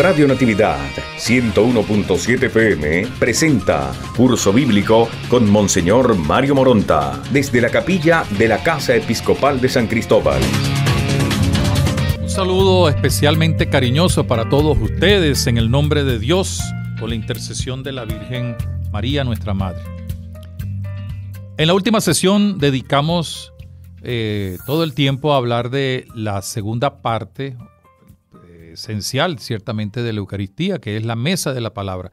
Radio Natividad 101.7 PM presenta Curso Bíblico con Monseñor Mario Moronta desde la capilla de la Casa Episcopal de San Cristóbal. Un saludo especialmente cariñoso para todos ustedes en el nombre de Dios por la intercesión de la Virgen María nuestra Madre. En la última sesión dedicamos eh, todo el tiempo a hablar de la segunda parte esencial, ciertamente, de la Eucaristía, que es la mesa de la palabra.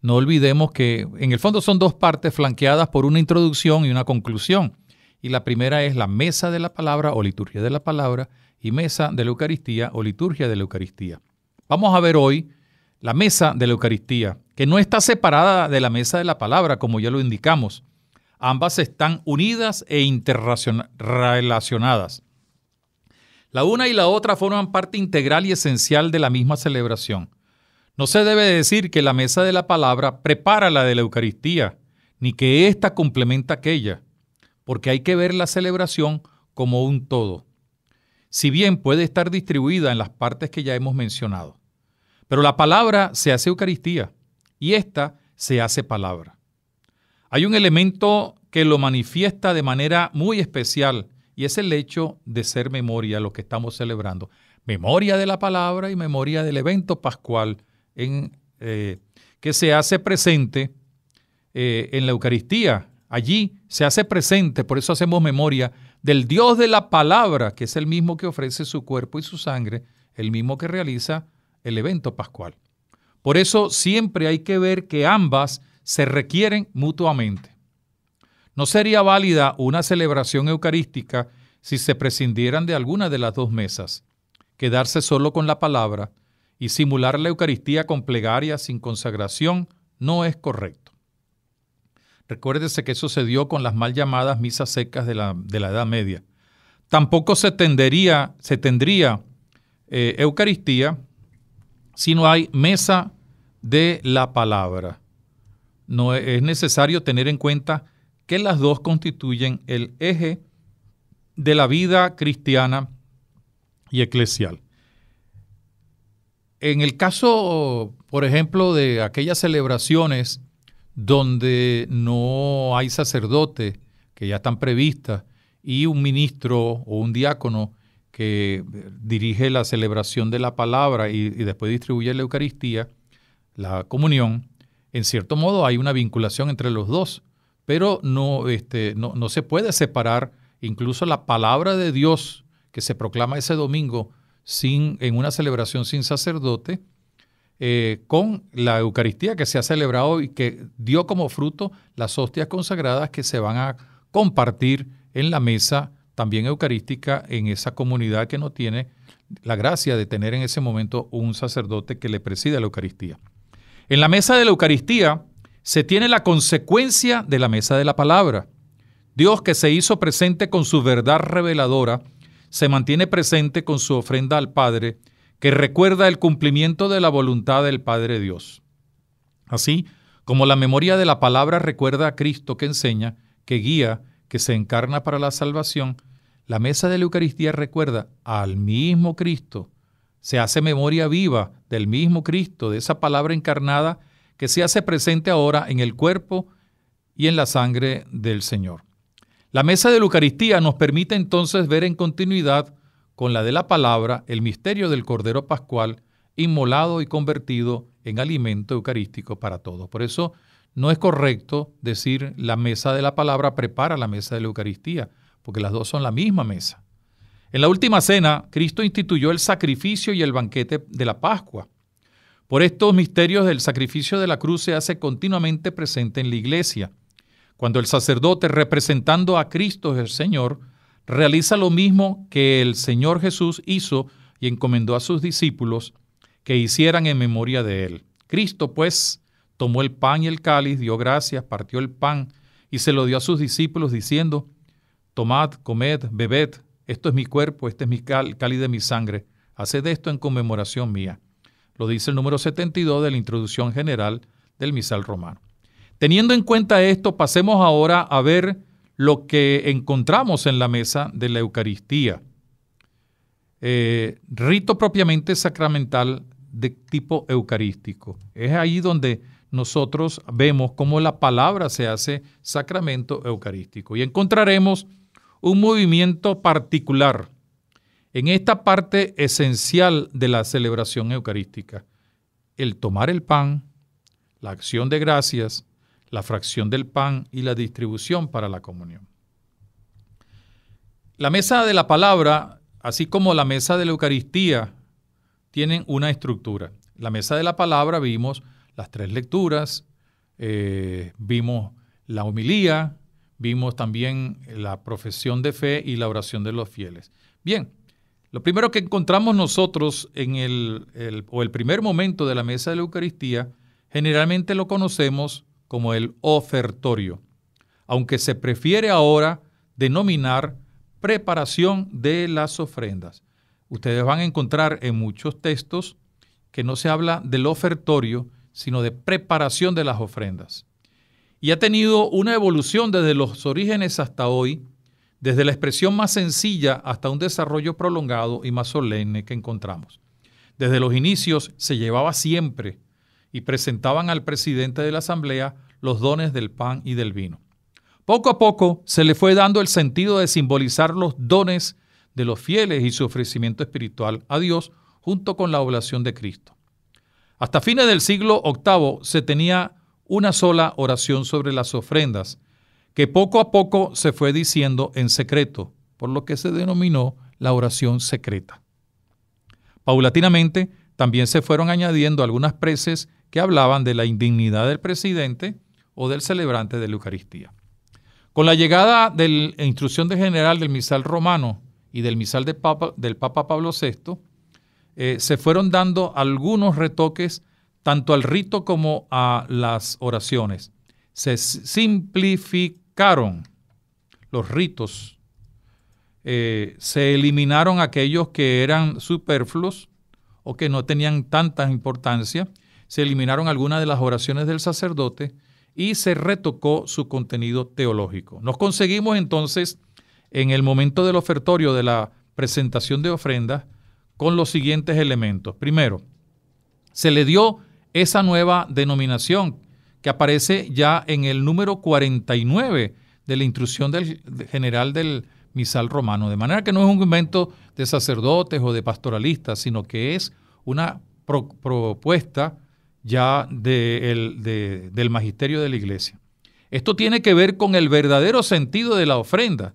No olvidemos que en el fondo son dos partes flanqueadas por una introducción y una conclusión. Y la primera es la mesa de la palabra o liturgia de la palabra y mesa de la Eucaristía o liturgia de la Eucaristía. Vamos a ver hoy la mesa de la Eucaristía, que no está separada de la mesa de la palabra, como ya lo indicamos. Ambas están unidas e interrelacionadas. La una y la otra forman parte integral y esencial de la misma celebración. No se debe decir que la mesa de la palabra prepara la de la Eucaristía, ni que ésta complementa aquella, porque hay que ver la celebración como un todo, si bien puede estar distribuida en las partes que ya hemos mencionado. Pero la palabra se hace Eucaristía y ésta se hace palabra. Hay un elemento que lo manifiesta de manera muy especial y es el hecho de ser memoria lo que estamos celebrando. Memoria de la palabra y memoria del evento pascual en, eh, que se hace presente eh, en la Eucaristía. Allí se hace presente, por eso hacemos memoria del Dios de la palabra, que es el mismo que ofrece su cuerpo y su sangre, el mismo que realiza el evento pascual. Por eso siempre hay que ver que ambas se requieren mutuamente. No sería válida una celebración eucarística si se prescindieran de alguna de las dos mesas. Quedarse solo con la palabra y simular la Eucaristía con plegaria sin consagración no es correcto. Recuérdese que eso se dio con las mal llamadas misas secas de la, Edad Media. Tampoco se, tendería, se tendría eh, Eucaristía si no hay mesa de la palabra. No es necesario tener en cuenta que las dos constituyen el eje de la vida cristiana y eclesial. En el caso, por ejemplo, de aquellas celebraciones donde no hay sacerdote, que ya están previstas, y un ministro o un diácono que dirige la celebración de la palabra y, y, después distribuye la Eucaristía, la comunión, en cierto modo hay una vinculación entre los dos, pero este, no, no, se puede separar incluso la palabra de Dios que se proclama ese domingo sin, en una celebración sin sacerdote, eh, con la Eucaristía que se ha celebrado y que dio como fruto las hostias consagradas que se van a compartir en la mesa también eucarística en esa comunidad que no tiene la gracia de tener en ese momento un sacerdote que le presida la Eucaristía. En la mesa de la Eucaristía se tiene la consecuencia de la mesa de la palabra. Dios que se hizo presente con su verdad reveladora, se mantiene presente con su ofrenda al Padre, que recuerda el cumplimiento de la voluntad del Padre Dios. Así como la memoria de la palabra recuerda a Cristo que enseña, que guía, que se encarna para la salvación, la mesa de la Eucaristía recuerda al mismo Cristo, se hace memoria viva del mismo Cristo, de esa palabra encarnada que se hace presente ahora en el cuerpo y en la sangre del Señor. La mesa de la Eucaristía nos permite entonces ver en continuidad con la de la palabra el misterio del Cordero Pascual inmolado y convertido en alimento eucarístico para todos. Por eso no es correcto decir la mesa de la palabra prepara la mesa de la Eucaristía, porque las dos son la misma mesa. En la última cena, Cristo instituyó el sacrificio y el banquete de la Pascua. Por estos misterios el sacrificio de la cruz se hace continuamente presente en la iglesia. Cuando el sacerdote representando a Cristo el Señor realiza lo mismo que el Señor Jesús hizo y encomendó a sus discípulos que hicieran en memoria de él. Cristo pues tomó el pan y el cáliz, dio gracias, partió el pan y se lo dio a sus discípulos diciendo, tomad, comed, bebed, esto es mi cuerpo, este es mi cáliz de mi sangre, haced esto en conmemoración mía. Lo dice el número 72 de la introducción general del misal romano. Teniendo en cuenta esto, pasemos ahora a ver lo que encontramos en la mesa de la Eucaristía. Eh, rito propiamente sacramental de tipo eucarístico. Es ahí donde nosotros vemos cómo la palabra se hace sacramento eucarístico y encontraremos un movimiento particular en esta parte esencial de la celebración eucarística, el tomar el pan, la acción de gracias, la fracción del pan y la distribución para la comunión. La mesa de la palabra, así como la mesa de la Eucaristía, tienen una estructura. La mesa de la palabra vimos las tres lecturas, eh, vimos la humilía, vimos también la profesión de fe y la oración de los fieles. Bien, lo primero que encontramos nosotros en el, o el primer momento de la mesa de la Eucaristía, generalmente lo conocemos como el ofertorio, aunque se prefiere ahora denominar preparación de las ofrendas. Ustedes van a encontrar en muchos textos que no se habla del ofertorio, sino de preparación de las ofrendas. Y ha tenido una evolución desde los orígenes hasta hoy, desde la expresión más sencilla hasta un desarrollo prolongado y más solemne que encontramos. Desde los inicios se llevaba siempre y presentaban al presidente de la Asamblea los dones del pan y del vino. Poco a poco se le fue dando el sentido de simbolizar los dones de los fieles y su ofrecimiento espiritual a Dios junto con la oblación de Cristo. Hasta fines del siglo VIII se tenía una sola oración sobre las ofrendas, que poco a poco se fue diciendo en secreto, por lo que se denominó la oración secreta. Paulatinamente, también se fueron añadiendo algunas preces que hablaban de la indignidad del presidente o del celebrante de la Eucaristía. Con la llegada de la e instrucción de general del misal romano y del misal de Papa, del Papa Pablo VI, eh, se fueron dando algunos retoques tanto al rito como a las oraciones. Se simplificó los ritos, eh, se eliminaron aquellos que eran superfluos o que no tenían tanta importancia, se eliminaron algunas de las oraciones del sacerdote y se retocó su contenido teológico. Nos conseguimos entonces en el momento del ofertorio de la presentación de ofrendas con los siguientes elementos. Primero, se le dio esa nueva denominación aparece ya en el número 49 de la instrucción del, general del misal romano. De manera que no es un invento de sacerdotes o de pastoralistas, sino que es una propuesta ya del magisterio de la iglesia. Esto tiene que ver con el verdadero sentido de la ofrenda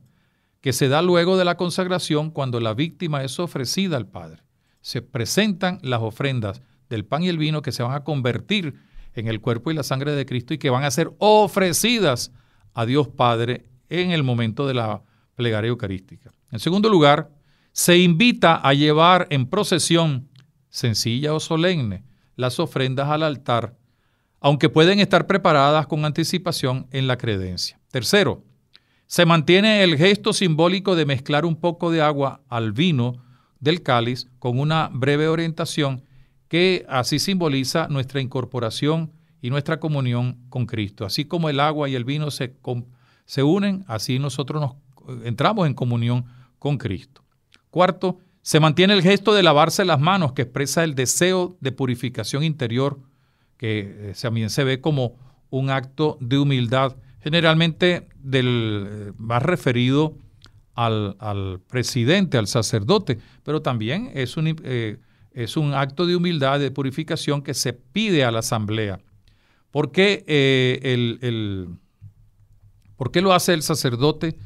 que se da luego de la consagración cuando la víctima es ofrecida al Padre. Se presentan las ofrendas del pan y el vino que se van a convertir en el cuerpo y la sangre de Cristo y que van a ser ofrecidas a Dios Padre en el momento de la plegaria eucarística. En segundo lugar, se invita a llevar en procesión, sencilla o solemne, las ofrendas al altar, aunque pueden estar preparadas con anticipación en la credencia. Tercero, se mantiene el gesto simbólico de mezclar un poco de agua al vino del cáliz con una breve orientación que así simboliza nuestra incorporación y nuestra comunión con Cristo. Así como el agua y el vino se, se unen, así nosotros nos eh, entramos en comunión con Cristo. Cuarto, se mantiene el gesto de lavarse las manos que expresa el deseo de purificación interior, que eh, también se ve como un acto de humildad, generalmente del, eh, más referido al, presidente, al sacerdote, pero también es un, es un acto de humildad, de purificación que se pide a la asamblea. ¿Por qué, eh, el, ¿por qué lo hace el sacerdote?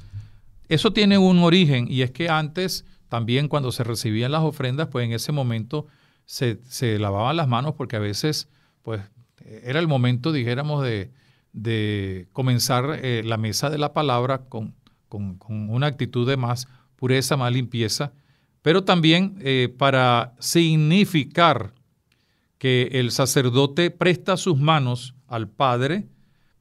Eso tiene un origen y es que antes también cuando se recibían las ofrendas, pues en ese momento se, lavaban las manos porque a veces pues era el momento, dijéramos, de, comenzar eh, la mesa de la palabra con, con, con, una actitud de más pureza, más limpieza pero también eh, para significar que el sacerdote presta sus manos al Padre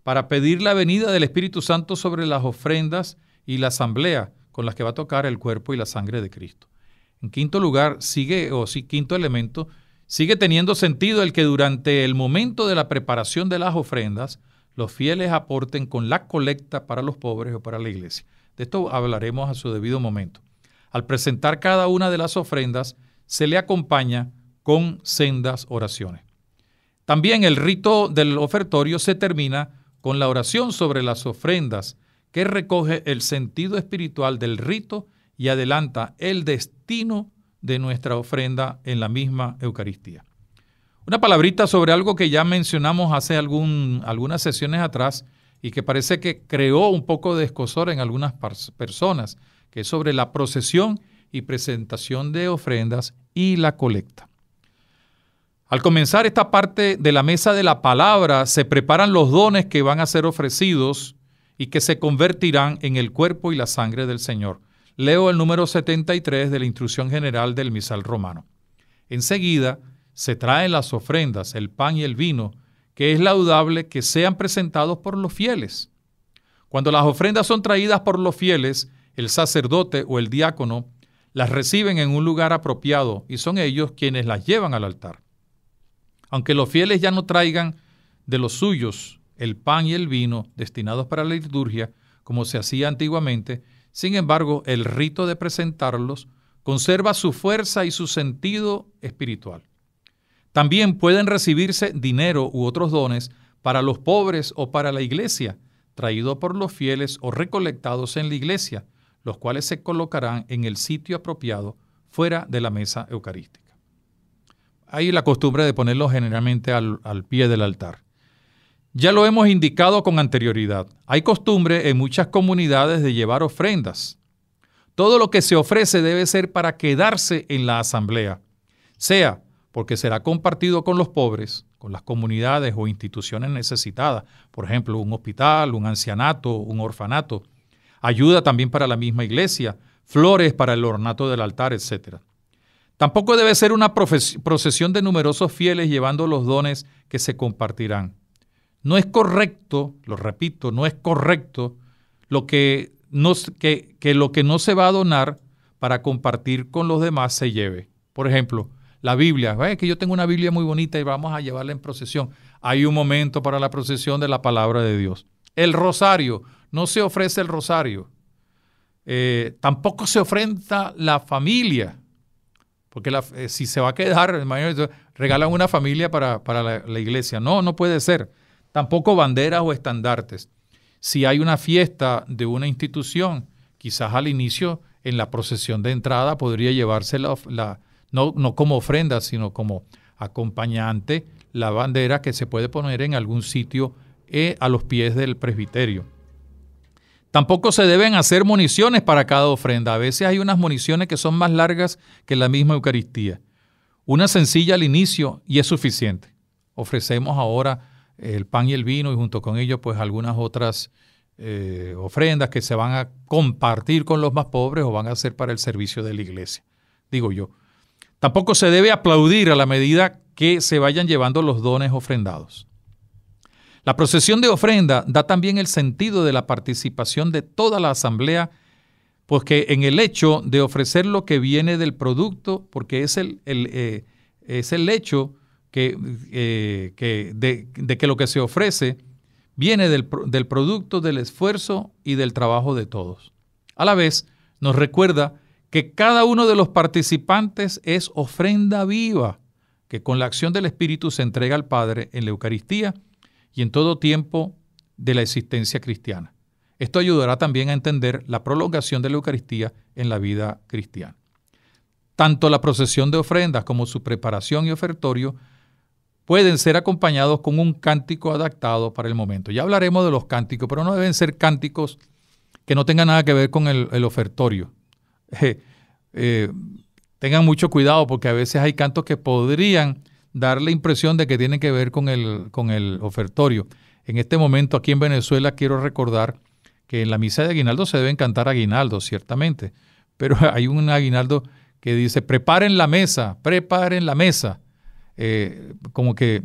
para pedir la venida del Espíritu Santo sobre las ofrendas y la asamblea con las que va a tocar el cuerpo y la sangre de Cristo. En quinto lugar, sigue, o sí, quinto elemento, sigue teniendo sentido el que durante el momento de la preparación de las ofrendas, los fieles aporten con la colecta para los pobres o para la iglesia. De esto hablaremos a su debido momento. Al presentar cada una de las ofrendas, se le acompaña con sendas oraciones. También el rito del ofertorio se termina con la oración sobre las ofrendas, que recoge el sentido espiritual del rito y adelanta el destino de nuestra ofrenda en la misma Eucaristía. Una palabrita sobre algo que ya mencionamos hace algunas sesiones atrás y que parece que creó un poco de escosor en algunas personas, que es sobre la procesión y presentación de ofrendas y la colecta. Al comenzar esta parte de la mesa de la palabra, se preparan los dones que van a ser ofrecidos y que se convertirán en el cuerpo y la sangre del Señor. Leo el número 73 de la instrucción general del misal romano. Enseguida se traen las ofrendas, el pan y el vino, que es laudable que sean presentados por los fieles. Cuando las ofrendas son traídas por los fieles, el sacerdote o el diácono las reciben en un lugar apropiado y son ellos quienes las llevan al altar. Aunque los fieles ya no traigan de los suyos el pan y el vino destinados para la liturgia, como se hacía antiguamente, sin embargo, el rito de presentarlos conserva su fuerza y su sentido espiritual. También pueden recibirse dinero u otros dones para los pobres o para la iglesia, traído por los fieles o recolectados en la iglesia, los cuales se colocarán en el sitio apropiado fuera de la mesa eucarística. Hay la costumbre de ponerlos generalmente al, pie del altar. Ya lo hemos indicado con anterioridad. Hay costumbre en muchas comunidades de llevar ofrendas. Todo lo que se ofrece debe ser para quedarse en la asamblea, sea porque será compartido con los pobres, con las comunidades o instituciones necesitadas, por ejemplo, un hospital, un ancianato, un orfanato, ayuda también para la misma iglesia, flores para el ornato del altar, etc. Tampoco debe ser una procesión de numerosos fieles llevando los dones que se compartirán. No es correcto, lo repito, no es correcto lo que, no, que, lo que no se va a donar para compartir con los demás se lleve. Por ejemplo, la Biblia, es que yo tengo una Biblia muy bonita y vamos a llevarla en procesión. Hay un momento para la procesión de la palabra de Dios. El rosario, no se ofrece el rosario, eh, tampoco se ofrenda la familia, porque eh, si se va a quedar, regalan una familia para, la, iglesia. No, no puede ser. Tampoco banderas o estandartes. Si hay una fiesta de una institución, quizás al inicio, en la procesión de entrada, podría llevarse la, no, como ofrenda, sino como acompañante, la bandera que se puede poner en algún sitio eh, a los pies del presbiterio. Tampoco se deben hacer municiones para cada ofrenda. A veces hay unas municiones que son más largas que la misma Eucaristía. Una sencilla al inicio y es suficiente. Ofrecemos ahora el pan y el vino y junto con ello pues algunas otras eh, ofrendas que se van a compartir con los más pobres o van a ser para el servicio de la iglesia, digo yo. Tampoco se debe aplaudir a la medida que se vayan llevando los dones ofrendados. La procesión de ofrenda da también el sentido de la participación de toda la asamblea, porque pues en el hecho de ofrecer lo que viene del producto, porque es el, eh, es el hecho que, eh, de, que lo que se ofrece viene del producto, del esfuerzo y del trabajo de todos. A la vez, nos recuerda que cada uno de los participantes es ofrenda viva, que con la acción del Espíritu se entrega al Padre en la Eucaristía y en todo tiempo de la existencia cristiana. Esto ayudará también a entender la prolongación de la Eucaristía en la vida cristiana. Tanto la procesión de ofrendas como su preparación y ofertorio pueden ser acompañados con un cántico adaptado para el momento. Ya hablaremos de los cánticos, pero no deben ser cánticos que no tengan nada que ver con el, ofertorio. Eh, eh, tengan mucho cuidado porque a veces hay cantos que podrían dar la impresión de que tiene que ver con el, con el ofertorio. En este momento aquí en Venezuela quiero recordar que en la misa de aguinaldo se deben cantar Aguinaldo, ciertamente, pero hay un aguinaldo que dice, preparen la mesa, preparen la mesa, eh, como que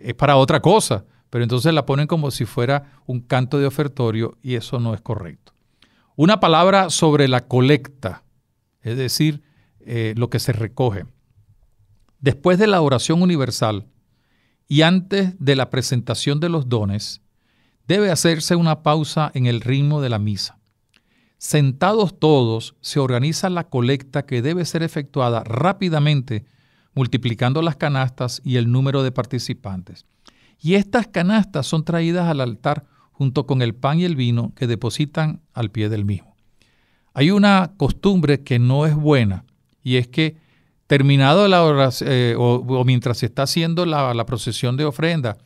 es para otra cosa, pero entonces la ponen como si fuera un canto de ofertorio y eso no es correcto. Una palabra sobre la colecta, es decir, eh, lo que se recoge. Después de la oración universal y antes de la presentación de los dones, debe hacerse una pausa en el ritmo de la misa. Sentados todos, se organiza la colecta que debe ser efectuada rápidamente, multiplicando las canastas y el número de participantes. Y estas canastas son traídas al altar junto con el pan y el vino que depositan al pie del mismo. Hay una costumbre que no es buena y es que terminado la oración, eh, o, mientras se está haciendo la, procesión de ofrenda,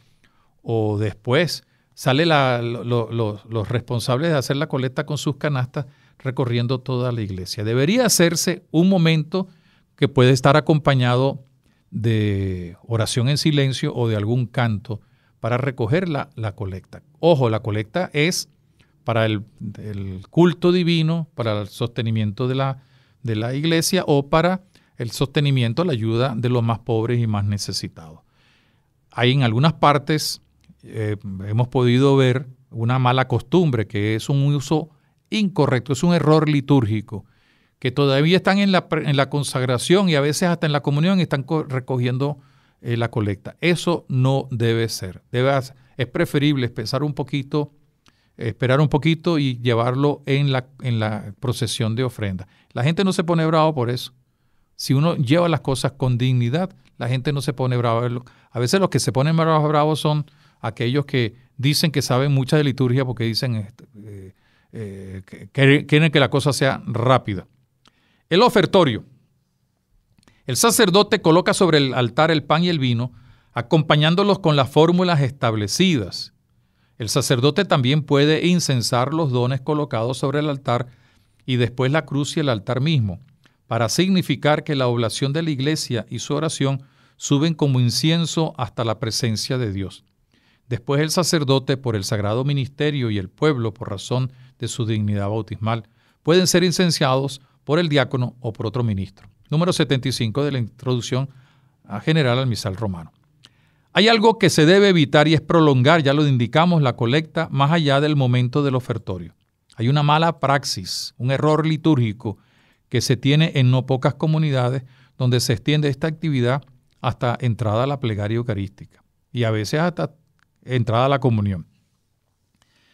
o después, sale los responsables de hacer la colecta con sus canastas recorriendo toda la iglesia. Debería hacerse un momento que puede estar acompañado de oración en silencio o de algún canto para recoger la, la colecta. Ojo, la colecta es para el, el, culto divino, para el sostenimiento de la, de la iglesia o para el sostenimiento, la ayuda de los más pobres y más necesitados. Hay en algunas partes, eh, hemos podido ver una mala costumbre, que es un uso incorrecto, es un error litúrgico, que todavía están en la, consagración y a veces hasta en la comunión están recogiendo eh, la colecta. Eso no debe ser. es preferible pensar un poquito esperar un poquito y llevarlo en la, en la procesión de ofrenda. La gente no se pone bravo por eso. Si uno lleva las cosas con dignidad, la gente no se pone bravo. A veces los que se ponen bravos, bravos son aquellos que dicen que saben mucha de liturgia porque dicen, eh, eh, que quieren que la cosa sea rápida. El ofertorio. El sacerdote coloca sobre el altar el pan y el vino, acompañándolos con las fórmulas establecidas. El sacerdote también puede incensar los dones colocados sobre el altar y después la cruz y el altar mismo para significar que la oblación de la iglesia y su oración suben como incienso hasta la presencia de Dios. Después el sacerdote, por el sagrado ministerio y el pueblo, por razón de su dignidad bautismal, pueden ser incenciados por el diácono o por otro ministro. Número 75 de la introducción a general al misal romano. Hay algo que se debe evitar y es prolongar, ya lo indicamos, la colecta más allá del momento del ofertorio. Hay una mala praxis, un error litúrgico que se tiene en no pocas comunidades donde se extiende esta actividad hasta entrada a la plegaria eucarística y a veces hasta entrada a la comunión.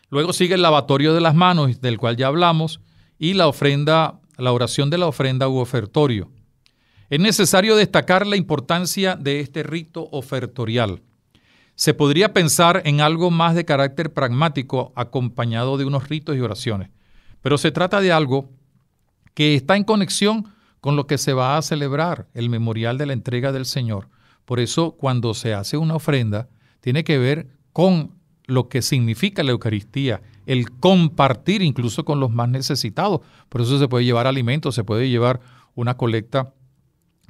Luego sigue el lavatorio de las manos, del cual ya hablamos, y la ofrenda, la oración de la ofrenda u ofertorio. Es necesario destacar la importancia de este rito ofertorial. Se podría pensar en algo más de carácter pragmático acompañado de unos ritos y oraciones, pero se trata de algo que está en conexión con lo que se va a celebrar, el memorial de la entrega del Señor. Por eso cuando se hace una ofrenda, tiene que ver con lo que significa la Eucaristía, el compartir incluso con los más necesitados. Por eso se puede llevar alimentos, se puede llevar una colecta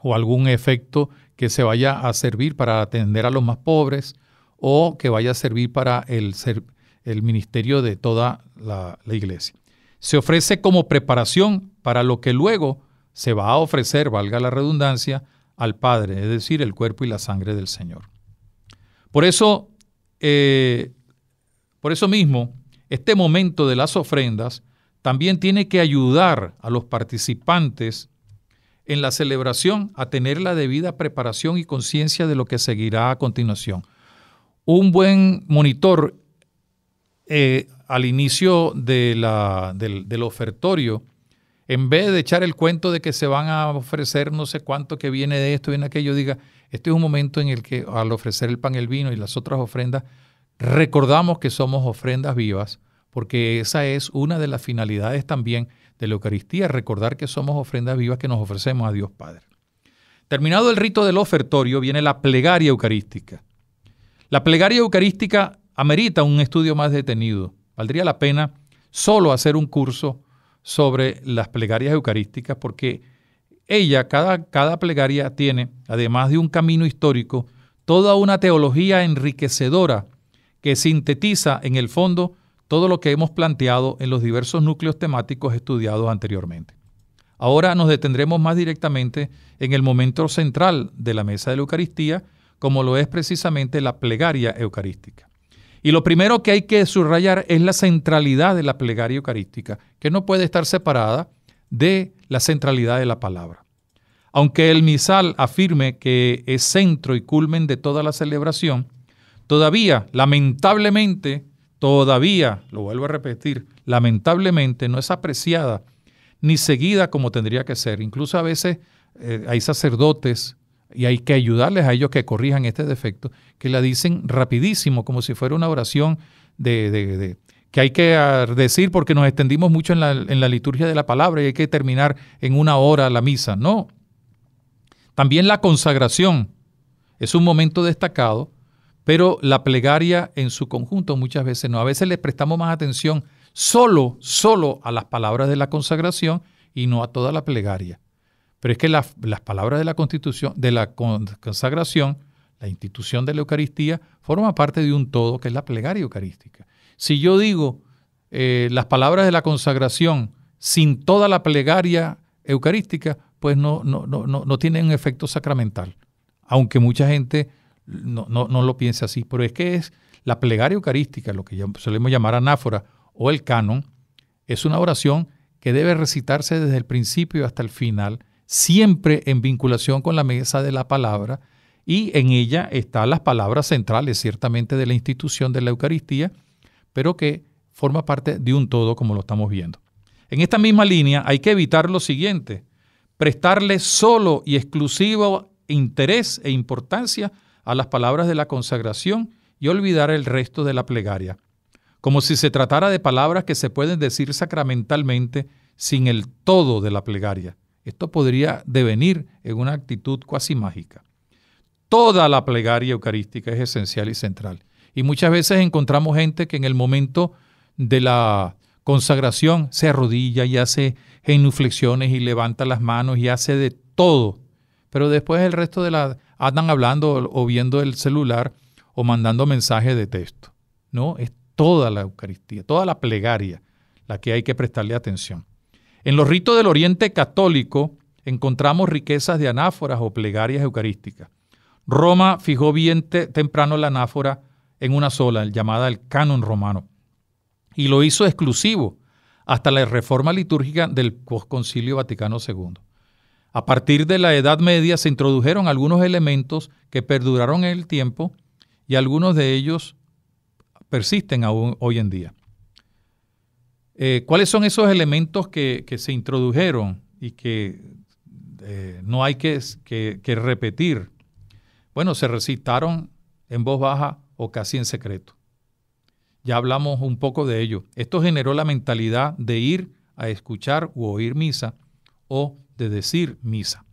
o algún efecto que se vaya a servir para atender a los más pobres o que vaya a servir para el, el ministerio de toda la iglesia se ofrece como preparación para lo que luego se va a ofrecer, valga la redundancia, al Padre, es decir, el cuerpo y la sangre del Señor. Por eso, eh, por eso mismo, este momento de las ofrendas también tiene que ayudar a los participantes en la celebración a tener la debida preparación y conciencia de lo que seguirá a continuación. Un buen monitor eh, al inicio del, del ofertorio, en vez de echar el cuento de que se van a ofrecer no sé cuánto que viene de esto, y viene aquello, diga, este es un momento en el que al ofrecer el pan, el vino y las otras ofrendas, recordamos que somos ofrendas vivas, porque esa es una de las finalidades también de la Eucaristía, recordar que somos ofrendas vivas que nos ofrecemos a Dios Padre. Terminado el rito del ofertorio, viene la plegaria eucarística. La plegaria eucarística amerita un estudio más detenido. Valdría la pena solo hacer un curso sobre las plegarias eucarísticas porque ella, cada, cada plegaria tiene, además de un camino histórico, toda una teología enriquecedora que sintetiza en el fondo todo lo que hemos planteado en los diversos núcleos temáticos estudiados anteriormente. Ahora nos detendremos más directamente en el momento central de la mesa de la Eucaristía, como lo es precisamente la plegaria eucarística. Y lo primero que hay que subrayar es la centralidad de la plegaria eucarística, que no puede estar separada de la centralidad de la palabra. Aunque el misal afirme que es centro y culmen de toda la celebración, todavía, lamentablemente, todavía, lo vuelvo a repetir, lamentablemente no es apreciada ni seguida como tendría que ser. Incluso a veces eh, hay sacerdotes y hay que ayudarles a ellos que corrijan este defecto, que la dicen rapidísimo, como si fuera una oración de, que hay que decir porque nos extendimos mucho en la, en la liturgia de la palabra y hay que terminar en una hora la misa. No. También la consagración es un momento destacado, pero la plegaria en su conjunto muchas veces no. A veces le prestamos más atención solo, solo a las palabras de la consagración y no a toda la plegaria. Pero es que las palabras de la Constitución, de la consagración, la institución de la Eucaristía, forma parte de un todo que es la plegaria eucarística. Si yo digo eh, las palabras de la consagración sin toda la plegaria eucarística, pues no, no, no tiene un efecto sacramental, aunque mucha gente no, lo piense así. Pero es que es la plegaria eucarística, lo que solemos llamar anáfora o el canon, es una oración que debe recitarse desde el principio hasta el final siempre en vinculación con la mesa de la palabra y en ella están las palabras centrales, ciertamente, de la institución de la Eucaristía, pero que forma parte de un todo como lo estamos viendo. En esta misma línea hay que evitar lo siguiente, prestarle solo y exclusivo interés e importancia a las palabras de la consagración y olvidar el resto de la plegaria, como si se tratara de palabras que se pueden decir sacramentalmente sin el todo de la plegaria. Esto podría devenir en una actitud cuasi mágica. Toda la plegaria eucarística es esencial y central. Y muchas veces encontramos gente que en el momento de la consagración se arrodilla y hace genuflexiones y levanta las manos y hace de todo. Pero después el resto de la andan hablando o viendo el celular o mandando mensajes de texto. No, es toda la Eucaristía, toda la plegaria la que hay que prestarle atención. En los ritos del Oriente Católico encontramos riquezas de anáforas o plegarias eucarísticas. Roma fijó bien temprano la anáfora en una sola, llamada el canon romano, y lo hizo exclusivo hasta la reforma litúrgica del Concilio Vaticano II. A partir de la Edad Media se introdujeron algunos elementos que perduraron en el tiempo y algunos de ellos persisten aún hoy en día. Eh, ¿Cuáles son esos elementos que, se introdujeron y que eh, no hay que, repetir? Bueno, se recitaron en voz baja o casi en secreto. Ya hablamos un poco de ello. Esto generó la mentalidad de ir a escuchar u oír misa o de decir misa.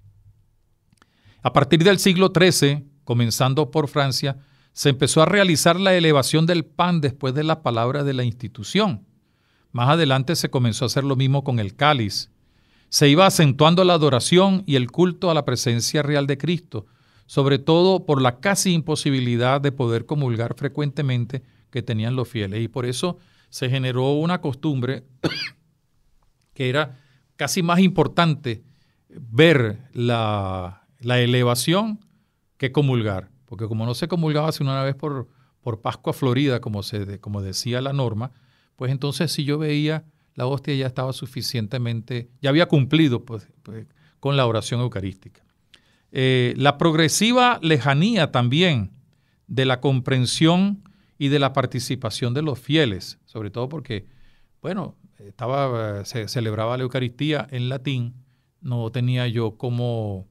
A partir del siglo XIII, comenzando por Francia, se empezó a realizar la elevación del pan después de la palabra de la institución. Más adelante se comenzó a hacer lo mismo con el cáliz. Se iba acentuando la adoración y el culto a la presencia real de Cristo, sobre todo por la casi imposibilidad de poder comulgar frecuentemente que tenían los fieles. Y por eso se generó una costumbre que era casi más importante ver la, elevación que comulgar. Porque como no se comulgaba sino una vez por, por Pascua Florida, como, se, como decía la norma, pues entonces si yo veía la hostia ya estaba suficientemente, ya había cumplido pues, pues con la oración eucarística. Eh, la progresiva lejanía también de la comprensión y de la participación de los fieles, sobre todo porque, bueno, estaba, se celebraba la Eucaristía en latín, no tenía yo cómo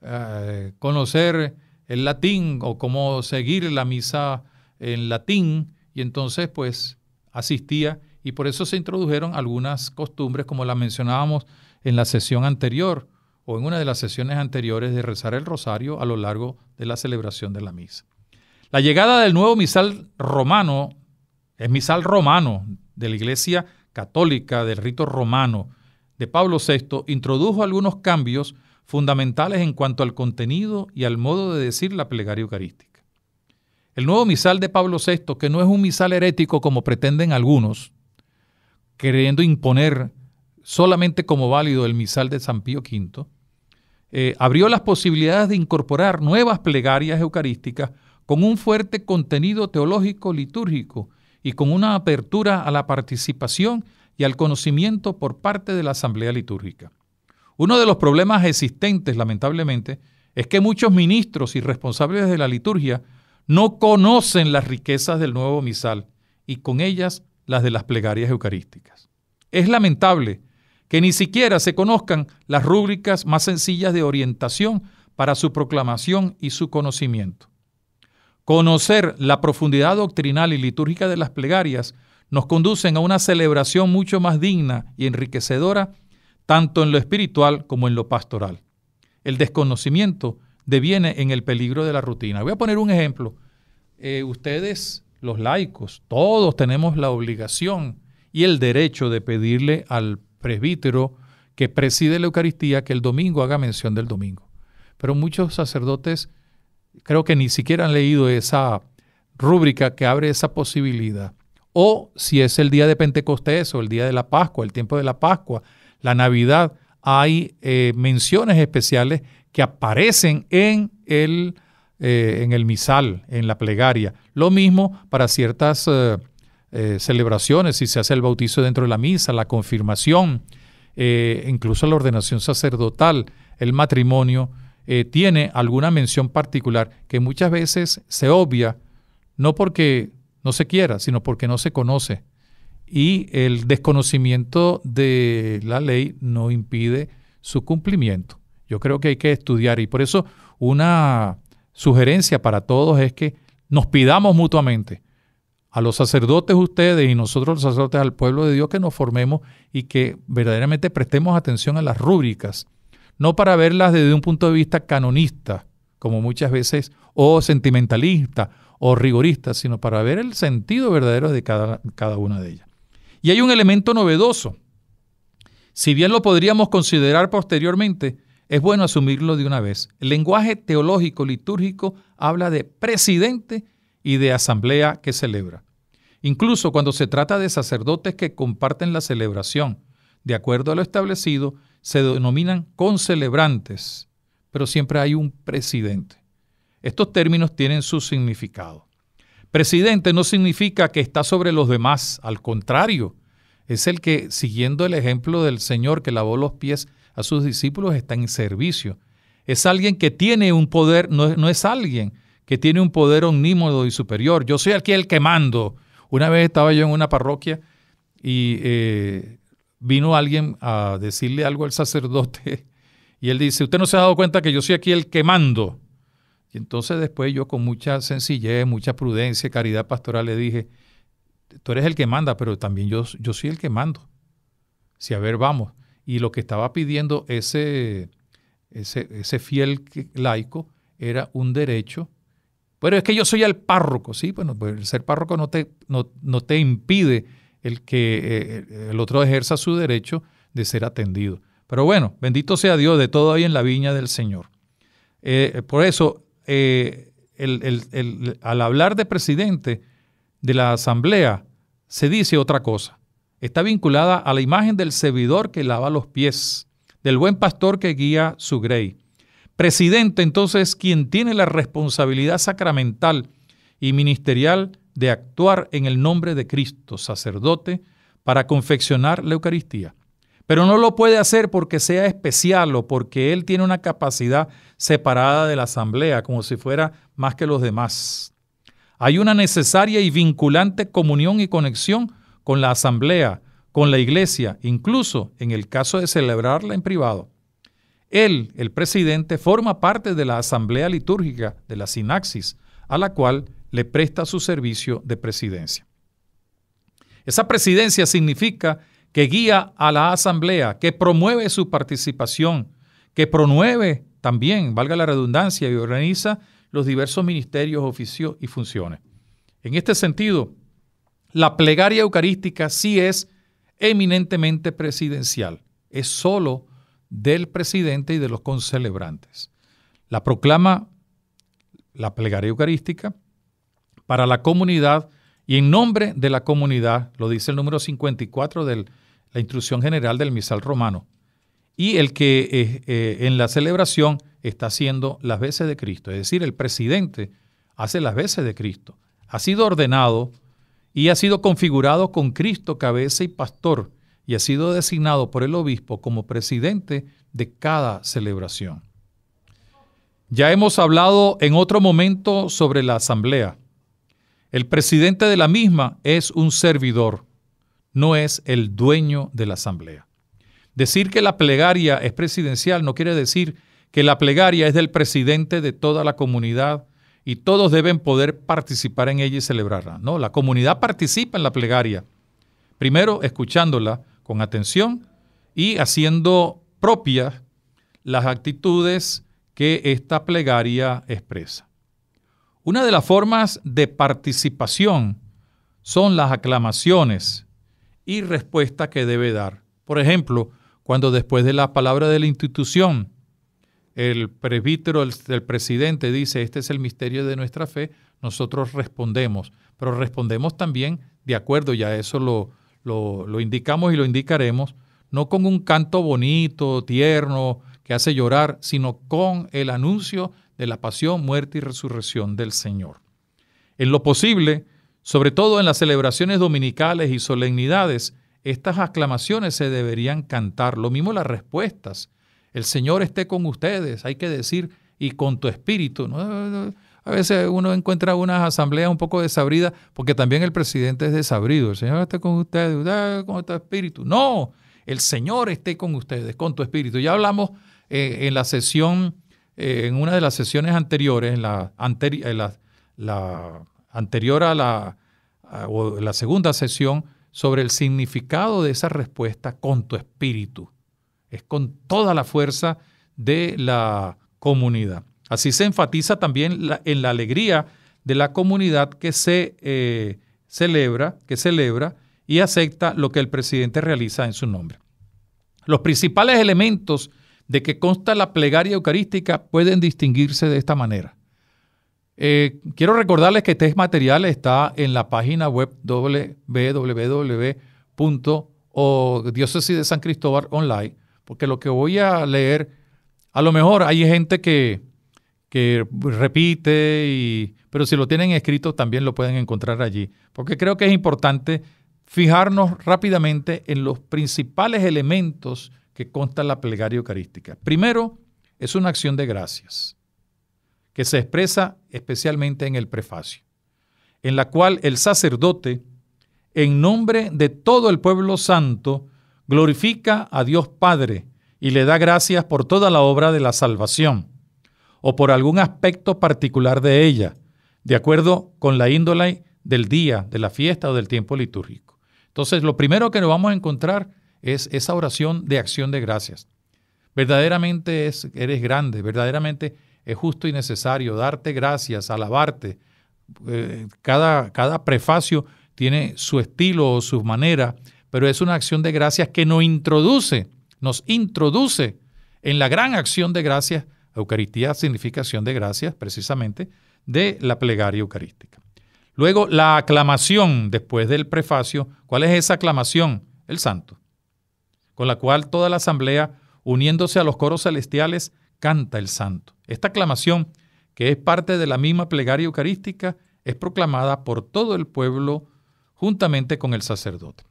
eh, conocer el latín o cómo seguir la misa en latín, y entonces pues asistía y por eso se introdujeron algunas costumbres como las mencionábamos en la sesión anterior o en una de las sesiones anteriores de rezar el rosario a lo largo de la celebración de la misa. La llegada del nuevo misal romano, el misal romano de la Iglesia Católica del rito romano de Pablo VI, introdujo algunos cambios fundamentales en cuanto al contenido y al modo de decir la plegaria eucarística. El nuevo misal de Pablo VI, que no es un misal herético como pretenden algunos, queriendo imponer solamente como válido el misal de San Pío V, eh, abrió las posibilidades de incorporar nuevas plegarias eucarísticas con un fuerte contenido teológico litúrgico y con una apertura a la participación y al conocimiento por parte de la asamblea litúrgica. Uno de los problemas existentes, lamentablemente, es que muchos ministros y responsables de la liturgia no conocen las riquezas del nuevo misal y con ellas las de las plegarias eucarísticas. Es lamentable que ni siquiera se conozcan las rúbricas más sencillas de orientación para su proclamación y su conocimiento. Conocer la profundidad doctrinal y litúrgica de las plegarias nos conducen a una celebración mucho más digna y enriquecedora, tanto en lo espiritual como en lo pastoral. El desconocimiento deviene en el peligro de la rutina. Voy a poner un ejemplo. Eh, ustedes, los laicos, todos tenemos la obligación y el derecho de pedirle al presbítero que preside la Eucaristía que el domingo haga mención del domingo. Pero muchos sacerdotes creo que ni siquiera han leído esa rúbrica que abre esa posibilidad. O si es el día de Pentecostés o el día de la Pascua, el tiempo de la Pascua, la Navidad, hay eh, menciones especiales que aparecen en el, eh, en el misal, en la plegaria. Lo mismo para ciertas eh, eh, celebraciones, si se hace el bautizo dentro de la misa, la confirmación, incluso la ordenación sacerdotal, el matrimonio, tiene alguna mención particular que muchas veces se obvia, no porque no se quiera, sino porque no se conoce. Y el desconocimiento de la ley no impide su cumplimiento. Yo creo que hay que estudiar y por eso una sugerencia para todos es que nos pidamos mutuamente a los sacerdotes ustedes y nosotros los sacerdotes al pueblo de Dios que nos formemos y que verdaderamente prestemos atención a las rúbricas, no para verlas desde un punto de vista canonista, como muchas veces, o sentimentalista o rigorista, sino para ver el sentido verdadero de cada, cada una de ellas. Y hay un elemento novedoso. Si bien lo podríamos considerar posteriormente, es bueno asumirlo de una vez. El lenguaje teológico litúrgico habla de presidente y de asamblea que celebra. Incluso cuando se trata de sacerdotes que comparten la celebración, de acuerdo a lo establecido, se denominan concelebrantes, pero siempre hay un presidente. Estos términos tienen su significado. Presidente no significa que está sobre los demás, al contrario, es el que, siguiendo el ejemplo del Señor que lavó los pies a sus discípulos está en servicio. Es alguien que tiene un poder, no, no es alguien que tiene un poder omnímodo y superior. Yo soy aquí el que mando. Una vez estaba yo en una parroquia y eh, vino alguien a decirle algo al sacerdote y él dice, usted no se ha dado cuenta que yo soy aquí el que mando. Y entonces después yo con mucha sencillez, mucha prudencia, caridad pastoral le dije, tú eres el que manda, pero también yo, yo soy el que mando. Si a ver, vamos. Y lo que estaba pidiendo ese, ese, ese fiel laico era un derecho. Pero es que yo soy el párroco, ¿sí? Bueno, pues el ser párroco no te, no, te impide el que eh, el otro ejerza su derecho de ser atendido. Pero bueno, bendito sea Dios de todo ahí en la viña del Señor. Eh, por eso, eh, al hablar de presidente de la asamblea, se dice otra cosa está vinculada a la imagen del servidor que lava los pies, del buen pastor que guía su grey. Presidente entonces quien tiene la responsabilidad sacramental y ministerial de actuar en el nombre de Cristo, sacerdote, para confeccionar la Eucaristía. Pero no lo puede hacer porque sea especial o porque él tiene una capacidad separada de la asamblea, como si fuera más que los demás. Hay una necesaria y vinculante comunión y conexión con la asamblea, con la iglesia, incluso en el caso de celebrarla en privado. Él, el presidente, forma parte de la asamblea litúrgica de la Sinaxis, a la cual le presta su servicio de presidencia. Esa presidencia significa que guía a la asamblea, que promueve su participación, que promueve también, valga la redundancia, y organiza los diversos ministerios, oficios y funciones. En este sentido, la plegaria eucarística sí es eminentemente presidencial, es solo del presidente y de los concelebrantes. La proclama, la plegaria eucarística, para la comunidad y en nombre de la comunidad, lo dice el número 54 de la instrucción general del misal romano, y el que eh, eh, en la celebración está haciendo las veces de Cristo, es decir, el presidente hace las veces de Cristo. Ha sido ordenado y ha sido configurado con Cristo cabeza y pastor, y ha sido designado por el obispo como presidente de cada celebración. Ya hemos hablado en otro momento sobre la asamblea. El presidente de la misma es un servidor, no es el dueño de la asamblea. Decir que la plegaria es presidencial no quiere decir que la plegaria es del presidente de toda la comunidad y todos deben poder participar en ella y celebrarla. No, la comunidad participa en la plegaria, primero escuchándola con atención y haciendo propias las actitudes que esta plegaria expresa. Una de las formas de participación son las aclamaciones y respuesta que debe dar. Por ejemplo, cuando después de la palabra de la institución el presbítero, el, presidente dice, este es el misterio de nuestra fe, nosotros respondemos, pero respondemos también de acuerdo, ya eso lo, lo, lo indicamos y lo indicaremos, no con un canto bonito, tierno, que hace llorar, sino con el anuncio de la pasión, muerte y resurrección del Señor. En lo posible, sobre todo en las celebraciones dominicales y solemnidades, estas aclamaciones se deberían cantar, lo mismo las respuestas el Señor esté con ustedes, hay que decir, y con tu espíritu. A veces uno encuentra unas asambleas un poco desabridas, porque también el presidente es desabrido. El Señor esté con ustedes, ah, con tu espíritu. No, el Señor esté con ustedes, con tu espíritu. Ya hablamos eh, en la sesión, eh, en una de las sesiones anteriores, en la, anterior a la, la segunda sesión, sobre el significado de esa respuesta con tu espíritu es con toda la fuerza de la comunidad. Así se enfatiza también en la alegría de la comunidad que se eh, celebra, que celebra y acepta lo que el presidente realiza en su nombre. Los principales elementos de que consta la plegaria eucarística pueden distinguirse de esta manera. Eh, quiero recordarles que este material está en la página web www.diócesis de San Cristóbal Online porque lo que voy a leer, a lo mejor hay gente que, que repite, y, pero si lo tienen escrito también lo pueden encontrar allí, porque creo que es importante fijarnos rápidamente en los principales elementos que consta la plegaria eucarística. Primero, es una acción de gracias, que se expresa especialmente en el prefacio, en la cual el sacerdote, en nombre de todo el pueblo santo, glorifica a Dios Padre y le da gracias por toda la obra de la salvación, o por algún aspecto particular de ella, de acuerdo con la índole del día, de la fiesta o del tiempo litúrgico. Entonces, lo primero que nos vamos a encontrar es esa oración de acción de gracias. Verdaderamente es, eres grande, verdaderamente es justo y necesario darte gracias, alabarte. Eh, cada, cada prefacio tiene su estilo o su manera pero es una acción de gracias que nos introduce, nos introduce en la gran acción de gracias. Eucaristía significa acción de gracias, precisamente, de la plegaria eucarística. Luego, la aclamación después del prefacio. ¿Cuál es esa aclamación? El santo, con la cual toda la asamblea, uniéndose a los coros celestiales, canta el santo. Esta aclamación, que es parte de la misma plegaria eucarística, es proclamada por todo el pueblo juntamente con el sacerdote.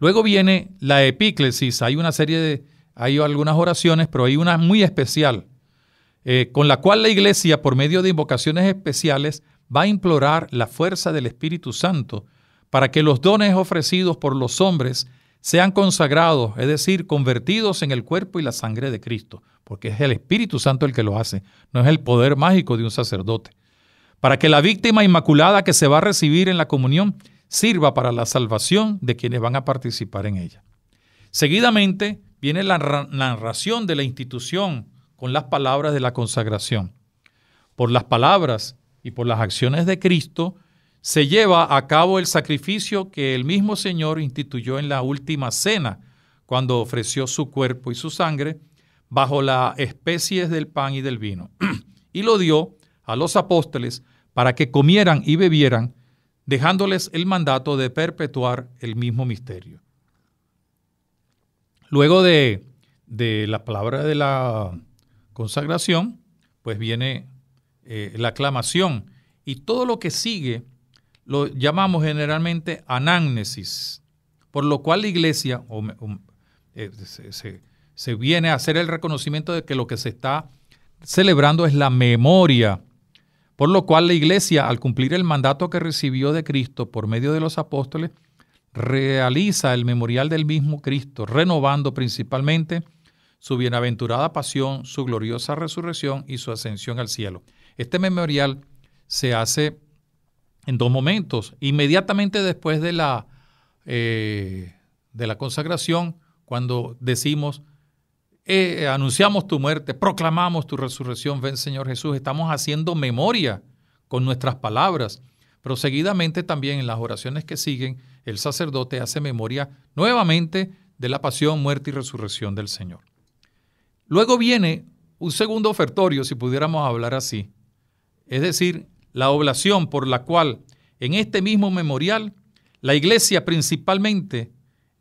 Luego viene la epíclesis, hay una serie de, hay algunas oraciones, pero hay una muy especial, eh, con la cual la iglesia, por medio de invocaciones especiales, va a implorar la fuerza del Espíritu Santo para que los dones ofrecidos por los hombres sean consagrados, es decir, convertidos en el cuerpo y la sangre de Cristo, porque es el Espíritu Santo el que lo hace, no es el poder mágico de un sacerdote. Para que la víctima inmaculada que se va a recibir en la comunión sirva para la salvación de quienes van a participar en ella. Seguidamente viene la narración de la institución con las palabras de la consagración. Por las palabras y por las acciones de Cristo se lleva a cabo el sacrificio que el mismo Señor instituyó en la última cena, cuando ofreció su cuerpo y su sangre bajo las especies del pan y del vino, y lo dio a los apóstoles para que comieran y bebieran dejándoles el mandato de perpetuar el mismo misterio. Luego de, la palabra de la consagración, pues viene eh, la aclamación y todo lo que sigue lo llamamos generalmente anágnesis por lo cual la iglesia eh, se viene a hacer el reconocimiento de que lo que se está celebrando es la memoria por lo cual la Iglesia, al cumplir el mandato que recibió de Cristo por medio de los apóstoles, realiza el memorial del mismo Cristo, renovando principalmente su bienaventurada pasión, su gloriosa resurrección y su ascensión al cielo. Este memorial se hace en dos momentos, inmediatamente después de la, eh, de la consagración, cuando decimos eh, anunciamos tu muerte, proclamamos tu resurrección, ven Señor Jesús, estamos haciendo memoria con nuestras palabras. Proseguidamente, seguidamente también en las oraciones que siguen, el sacerdote hace memoria nuevamente de la pasión, muerte y resurrección del Señor. Luego viene un segundo ofertorio, si pudiéramos hablar así, es decir, la oblación por la cual en este mismo memorial la iglesia principalmente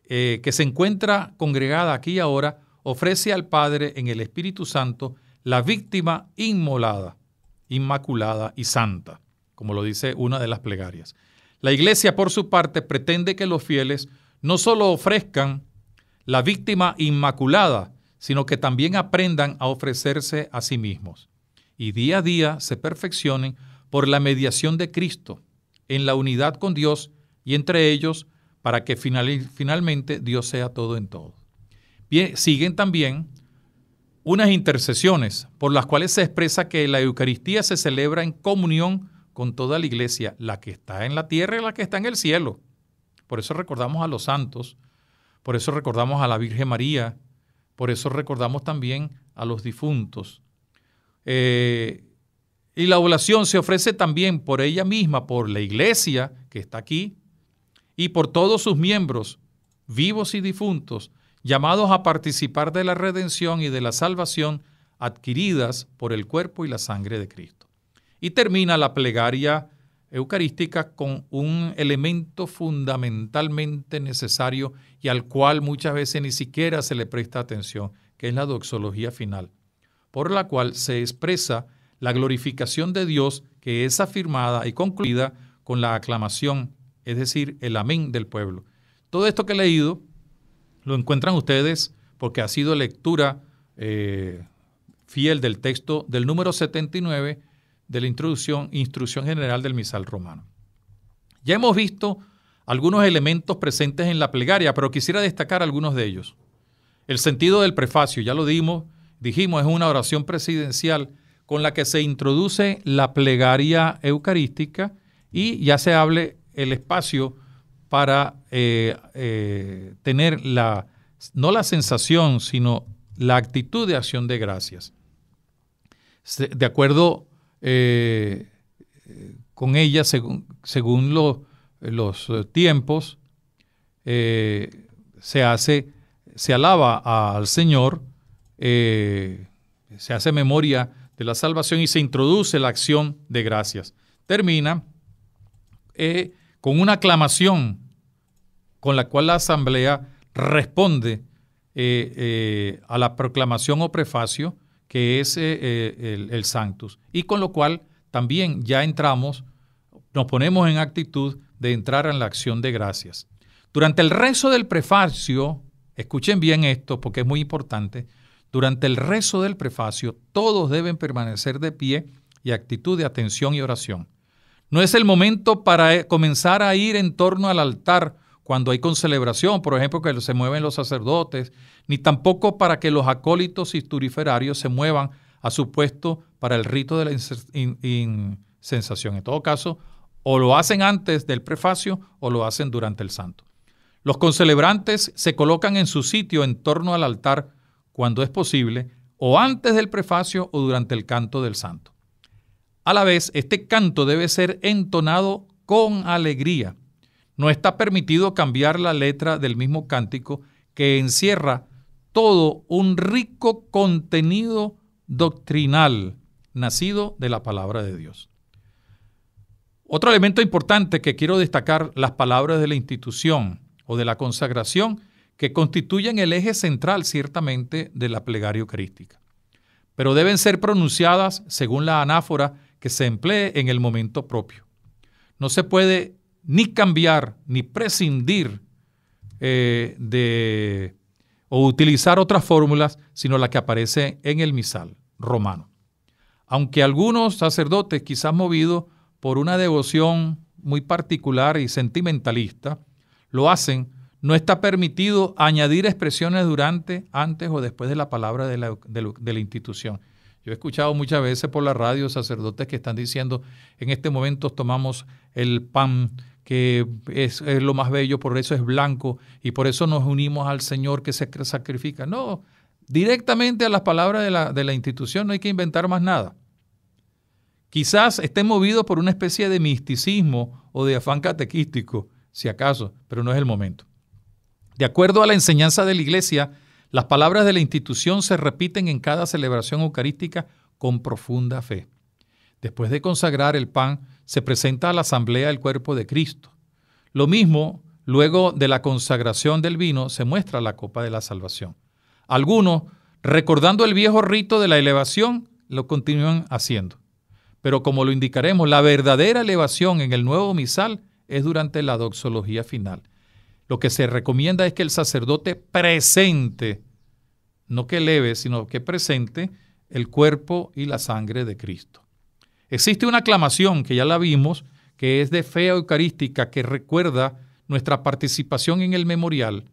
eh, que se encuentra congregada aquí ahora ofrece al Padre en el Espíritu Santo la víctima inmolada, inmaculada y santa, como lo dice una de las plegarias. La Iglesia, por su parte, pretende que los fieles no solo ofrezcan la víctima inmaculada, sino que también aprendan a ofrecerse a sí mismos y día a día se perfeccionen por la mediación de Cristo, en la unidad con Dios y entre ellos, para que finalmente Dios sea todo en todo siguen también unas intercesiones por las cuales se expresa que la Eucaristía se celebra en comunión con toda la iglesia, la que está en la tierra y la que está en el cielo. Por eso recordamos a los santos, por eso recordamos a la Virgen María, por eso recordamos también a los difuntos. Eh, y la oblación se ofrece también por ella misma, por la iglesia que está aquí, y por todos sus miembros, vivos y difuntos, llamados a participar de la redención y de la salvación adquiridas por el cuerpo y la sangre de Cristo. Y termina la plegaria eucarística con un elemento fundamentalmente necesario y al cual muchas veces ni siquiera se le presta atención, que es la doxología final, por la cual se expresa la glorificación de Dios que es afirmada y concluida con la aclamación, es decir, el amén del pueblo. Todo esto que he leído lo encuentran ustedes porque ha sido lectura eh, fiel del texto del número 79 de la introducción, instrucción general del misal romano. Ya hemos visto algunos elementos presentes en la plegaria, pero quisiera destacar algunos de ellos. El sentido del prefacio, ya lo dimos, dijimos, es una oración presidencial con la que se introduce la plegaria eucarística y ya se hable el espacio para eh, eh, tener la, no la sensación, sino la actitud de acción de gracias. De acuerdo eh, con ella, según, los tiempos, se hace, se alaba al Señor, se hace memoria de la salvación y se introduce la acción de gracias. Termina con una aclamación con la cual la Asamblea responde eh, eh, a la proclamación o prefacio que es eh, el, el Sanctus. Y con lo cual también ya entramos, nos ponemos en actitud de entrar en la acción de gracias. Durante el rezo del prefacio, escuchen bien esto porque es muy importante, durante el rezo del prefacio todos deben permanecer de pie y actitud de atención y oración. No es el momento para eh, comenzar a ir en torno al altar cuando hay concelebración, por ejemplo, que se mueven los sacerdotes, ni tampoco para que los acólitos y turiferarios se muevan a su puesto para el rito de la sensación. En todo caso, o lo hacen antes del prefacio o lo hacen durante el santo. Los concelebrantes se colocan en su sitio en torno al altar cuando es posible, o antes del prefacio o durante el canto del santo. A la vez, este canto debe ser entonado con alegría. No está permitido cambiar la letra del mismo cántico que encierra todo un rico contenido doctrinal nacido de la palabra de Dios. Otro elemento importante que quiero destacar, las palabras de la institución o de la consagración, que constituyen el eje central ciertamente de la plegaria eucarística. Pero deben ser pronunciadas, según la anáfora, que se emplee en el momento propio. No se puede ni cambiar ni prescindir eh, de o utilizar otras fórmulas, sino la que aparece en el misal romano. Aunque algunos sacerdotes, quizás movidos por una devoción muy particular y sentimentalista, lo hacen, no está permitido añadir expresiones durante, antes o después de la palabra de la institución. Yo he escuchado muchas veces por la radio sacerdotes que están diciendo, en este momento tomamos el pan que es, lo más bello, por eso es blanco, y por eso nos unimos al Señor que se sacrifica. No, directamente a las palabras de la, de la institución, no hay que inventar más nada. Quizás esté movido por una especie de misticismo o de afán catequístico, si acaso, pero no es el momento. De acuerdo a la enseñanza de la Iglesia, las palabras de la institución se repiten en cada celebración eucarística con profunda fe. Después de consagrar el pan, se presenta a la asamblea el cuerpo de Cristo. Lo mismo, luego de la consagración del vino, se muestra la copa de la salvación. Algunos, recordando el viejo rito de la elevación, lo continúan haciendo. Pero como lo indicaremos, la verdadera elevación en el nuevo misal es durante la doxología final, lo que se recomienda es que el sacerdote presente, no que eleve, sino que presente el cuerpo y la sangre de Cristo. Existe una aclamación que ya la vimos, que es de fe eucarística, que recuerda nuestra participación en el memorial.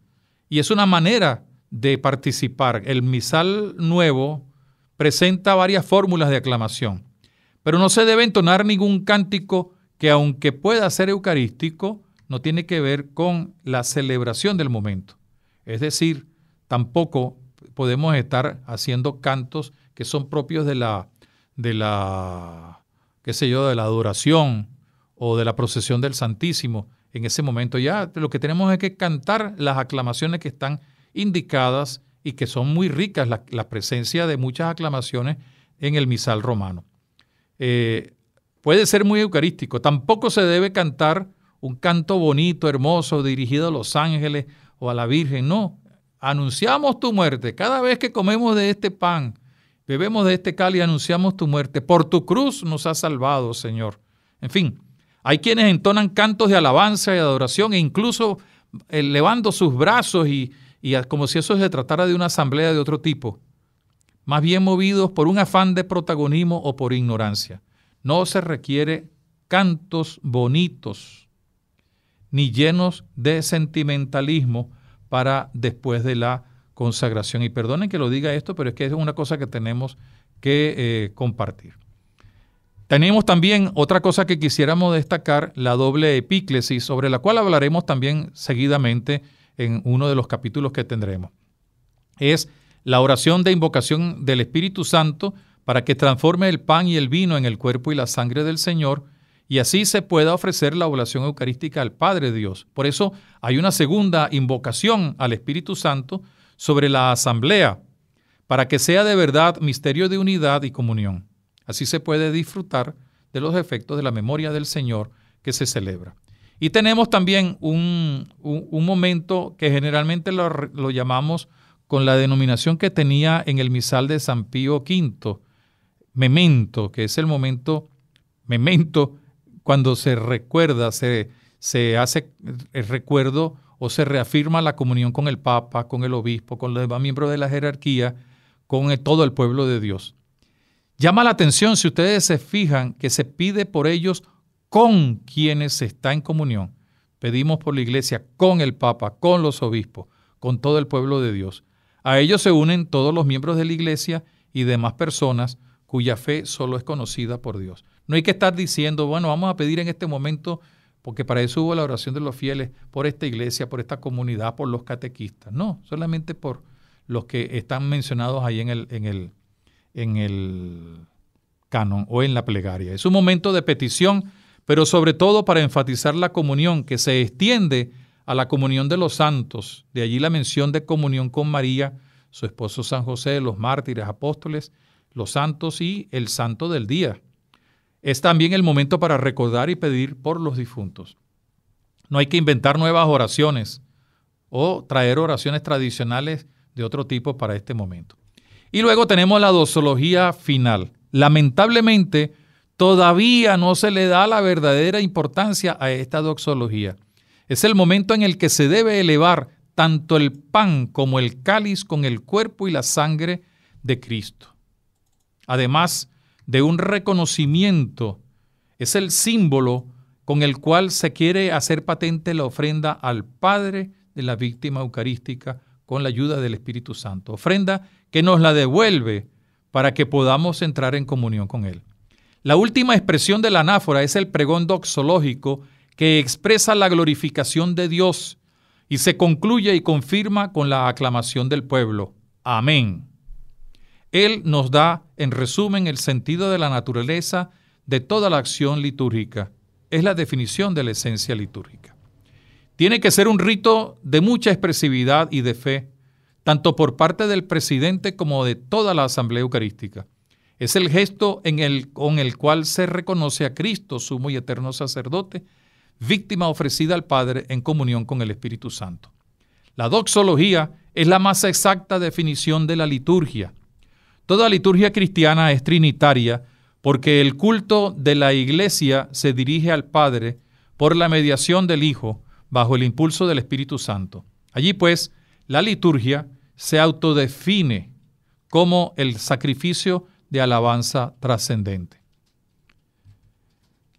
Y es una manera de participar. El misal nuevo presenta varias fórmulas de aclamación, pero no se debe entonar ningún cántico que aunque pueda ser eucarístico, no tiene que ver con la celebración del momento. Es decir, tampoco podemos estar haciendo cantos que son propios de la, de la, qué sé yo, de la adoración o de la procesión del Santísimo. En ese momento ya lo que tenemos es que cantar las aclamaciones que están indicadas y que son muy ricas, la, presencia de muchas aclamaciones en el misal romano. Eh, puede ser muy eucarístico, tampoco se debe cantar un canto bonito, hermoso, dirigido a los ángeles o a la Virgen. No, anunciamos tu muerte. Cada vez que comemos de este pan, bebemos de este cal y anunciamos tu muerte. Por tu cruz nos has salvado, Señor. En fin, hay quienes entonan cantos de alabanza y adoración e incluso elevando eh, sus brazos y, y como si eso se tratara de una asamblea de otro tipo, más bien movidos por un afán de protagonismo o por ignorancia. No se requiere cantos bonitos, ni llenos de sentimentalismo para después de la consagración. Y perdonen que lo diga esto, pero es que es una cosa que tenemos que eh, compartir. Tenemos también otra cosa que quisiéramos destacar, la doble epíclesis, sobre la cual hablaremos también seguidamente en uno de los capítulos que tendremos. Es la oración de invocación del Espíritu Santo para que transforme el pan y el vino en el cuerpo y la sangre del Señor, y así se pueda ofrecer la oración eucarística al Padre Dios. Por eso hay una segunda invocación al Espíritu Santo sobre la asamblea, para que sea de verdad misterio de unidad y comunión. Así se puede disfrutar de los efectos de la memoria del Señor que se celebra. Y tenemos también un, un, momento que generalmente lo, lo, llamamos con la denominación que tenía en el misal de San Pío V, memento, que es el momento, memento cuando se recuerda, se, hace el recuerdo o se reafirma la comunión con el Papa, con el Obispo, con los demás miembros de la jerarquía, con todo el pueblo de Dios. Llama la atención, si ustedes se fijan, que se pide por ellos con quienes se está en comunión. Pedimos por la iglesia, con el Papa, con los obispos, con todo el pueblo de Dios. A ellos se unen todos los miembros de la iglesia y demás personas cuya fe solo es conocida por Dios. No hay que estar diciendo, bueno, vamos a pedir en este momento, porque para eso hubo la oración de los fieles, por esta iglesia, por esta comunidad, por los catequistas. No, solamente por los que están mencionados ahí en el, en el, en el canon o en la plegaria. Es un momento de petición, pero sobre todo para enfatizar la comunión que se extiende a la comunión de los santos. De allí la mención de comunión con María, su esposo San José, los mártires, apóstoles, los santos y el santo del día, es también el momento para recordar y pedir por los difuntos. No hay que inventar nuevas oraciones o traer oraciones tradicionales de otro tipo para este momento. Y luego tenemos la doxología final. Lamentablemente, todavía no se le da la verdadera importancia a esta doxología. Es el momento en el que se debe elevar tanto el pan como el cáliz con el cuerpo y la sangre de Cristo. Además, de un reconocimiento, es el símbolo con el cual se quiere hacer patente la ofrenda al Padre de la víctima eucarística con la ayuda del Espíritu Santo. Ofrenda que nos la devuelve para que podamos entrar en comunión con Él. La última expresión de la anáfora es el pregón doxológico que expresa la glorificación de Dios y se concluye y confirma con la aclamación del pueblo. Amén. Él nos da, en resumen, el sentido de la naturaleza de toda la acción litúrgica. Es la definición de la esencia litúrgica. Tiene que ser un rito de mucha expresividad y de fe, tanto por parte del presidente como de toda la Asamblea Eucarística. Es el gesto con el cual se reconoce a Cristo, sumo y eterno sacerdote, víctima ofrecida al Padre en comunión con el Espíritu Santo. La doxología es la más exacta definición de la liturgia, Toda liturgia cristiana es trinitaria porque el culto de la Iglesia se dirige al Padre por la mediación del Hijo, bajo el impulso del Espíritu Santo. Allí pues, la liturgia se autodefine como el sacrificio de alabanza trascendente.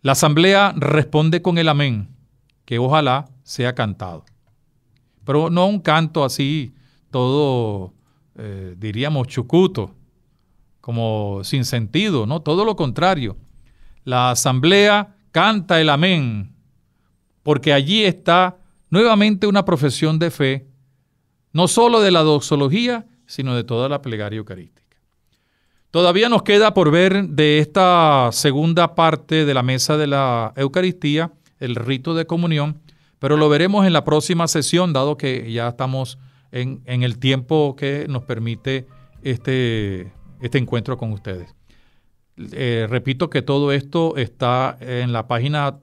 La asamblea responde con el amén, que ojalá sea cantado. Pero no un canto así, todo, eh, diríamos, chucuto, como sin sentido, ¿no? Todo lo contrario. La asamblea canta el amén, porque allí está nuevamente una profesión de fe, no solo de la doxología, sino de toda la plegaria eucarística. Todavía nos queda por ver de esta segunda parte de la mesa de la Eucaristía, el rito de comunión, pero lo veremos en la próxima sesión, dado que ya estamos en, en el tiempo que nos permite este este encuentro con ustedes. Eh, repito que todo esto está en la página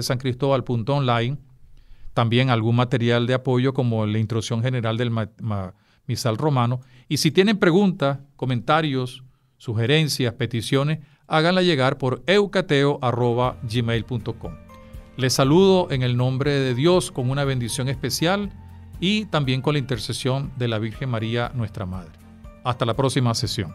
sancristóbal.online. También algún material de apoyo como la introducción general del misal romano. Y si tienen preguntas, comentarios, sugerencias, peticiones, háganla llegar por eucateo.gmail.com. Les saludo en el nombre de Dios con una bendición especial y también con la intercesión de la Virgen María, nuestra Madre. Hasta la próxima sesión.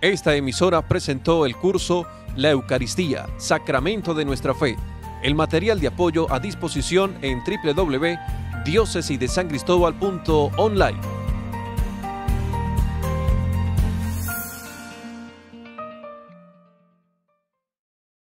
Esta emisora presentó el curso La Eucaristía, Sacramento de nuestra Fe. El material de apoyo a disposición en www.diócesidesancristóbal.online.